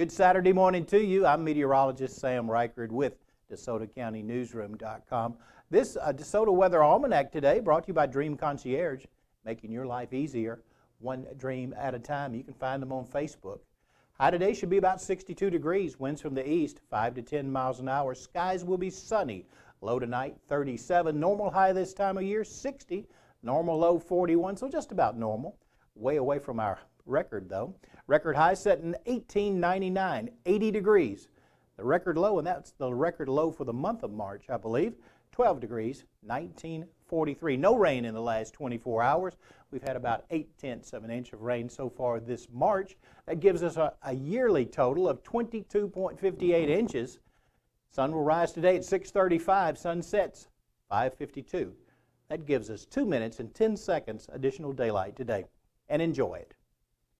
Good Saturday morning to you. I'm meteorologist Sam Reichard with DeSotoCountyNewsroom.com. This uh, DeSoto Weather Almanac today brought to you by Dream Concierge, making your life easier one dream at a time. You can find them on Facebook. High today should be about 62 degrees. Winds from the east, 5 to 10 miles an hour. Skies will be sunny. Low tonight, 37. Normal high this time of year, 60. Normal low, 41, so just about normal. Way away from our record, though. Record high set in 1899, 80 degrees. The record low, and that's the record low for the month of March, I believe, 12 degrees, 1943. No rain in the last 24 hours. We've had about 8 tenths of an inch of rain so far this March. That gives us a, a yearly total of 22.58 inches. Sun will rise today at 635. Sun sets 552. That gives us 2 minutes and 10 seconds additional daylight today and enjoy it.